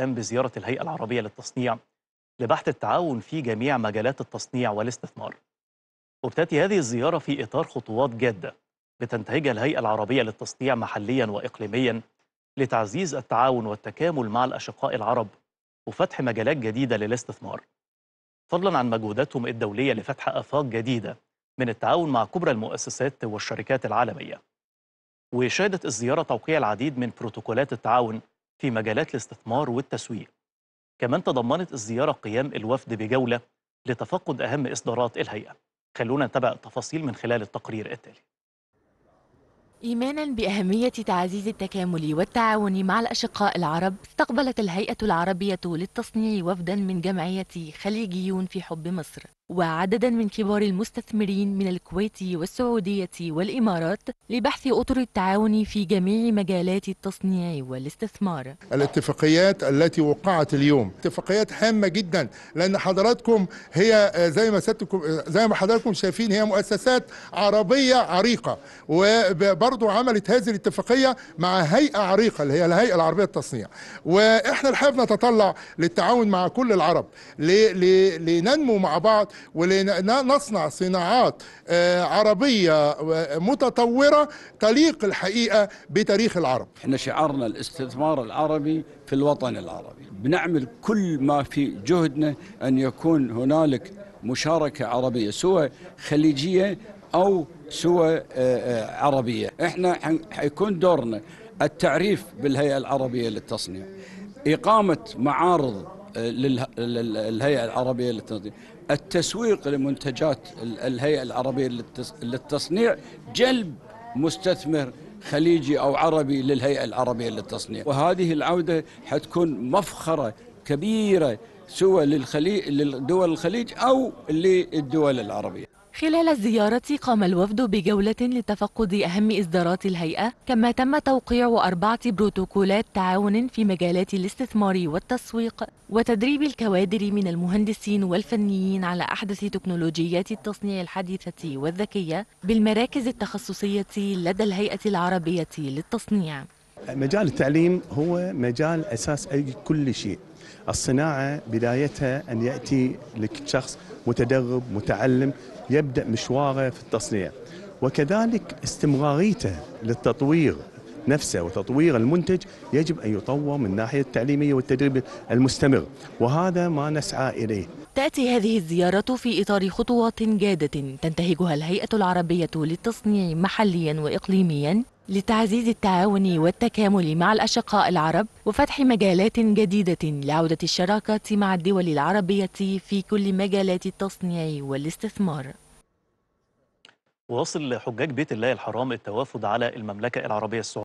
قام بزيارة الهيئة العربية للتصنيع لبحث التعاون في جميع مجالات التصنيع والاستثمار وبتأتي هذه الزيارة في إطار خطوات جادة بتنتهجها الهيئة العربية للتصنيع محليا وإقليميا لتعزيز التعاون والتكامل مع الأشقاء العرب وفتح مجالات جديدة للاستثمار فضلا عن مجهوداتهم الدولية لفتح آفاق جديدة من التعاون مع كبرى المؤسسات والشركات العالمية وشهدت الزيارة توقيع العديد من بروتوكولات التعاون في مجالات الاستثمار والتسويق كمان تضمنت الزيارة قيام الوفد بجولة لتفقد أهم إصدارات الهيئة خلونا نتابع التفاصيل من خلال التقرير التالي إيمانا بأهمية تعزيز التكامل والتعاون مع الأشقاء العرب استقبلت الهيئة العربية للتصنيع وفدا من جمعية خليجيون في حب مصر وعددا من كبار المستثمرين من الكويت والسعودية والإمارات لبحث أطر التعاون في جميع مجالات التصنيع والاستثمار الاتفاقيات التي وقعت اليوم اتفاقيات هامة جدا لأن حضراتكم هي زي ما, زي ما حضراتكم شايفين هي مؤسسات عربية عريقة وبرضه برضه عملت هذه الاتفاقية مع هيئة عريقة اللي هي الهيئة العربية للتصنيع وإحنا الحقيقة نتطلع للتعاون مع كل العرب لننمو مع بعض ولنصنع صناعات آه، عربية متطورة تليق الحقيقة بتاريخ العرب احنا شعارنا الاستثمار العربي في الوطن العربي بنعمل كل ما في جهدنا أن يكون هنالك مشاركة عربية سواء خليجية أو سوى آه، آه، عربية إحنا حيكون دورنا التعريف بالهيئة العربية للتصنيع إقامة معارض آه، للهيئة العربية للتصنيع التسويق لمنتجات الهيئة العربية للتصنيع جلب مستثمر خليجي أو عربي للهيئة العربية للتصنيع وهذه العودة حتكون مفخرة كبيرة سوى للخليج للدول الخليج أو للدول العربية خلال الزيارة قام الوفد بجولة لتفقد أهم إصدارات الهيئة كما تم توقيع أربعة بروتوكولات تعاون في مجالات الاستثمار والتسويق وتدريب الكوادر من المهندسين والفنيين على أحدث تكنولوجيات التصنيع الحديثة والذكية بالمراكز التخصصية لدى الهيئة العربية للتصنيع مجال التعليم هو مجال أساس أي كل شيء الصناعة بدايتها أن يأتي لك شخص متدرب متعلم يبدأ مشواره في التصنيع وكذلك استمراريته للتطوير نفسه وتطوير المنتج يجب أن يطور من الناحية التعليمية والتدريب المستمر وهذا ما نسعى إليه تأتي هذه الزيارة في إطار خطوات جادة تنتهجها الهيئة العربية للتصنيع محليا وإقليميا لتعزيز التعاون والتكامل مع الأشقاء العرب وفتح مجالات جديدة لعودة الشراكة مع الدول العربية في كل مجالات التصنيع والاستثمار وصل حجاج بيت الله الحرام التوافد على المملكة العربية السعودية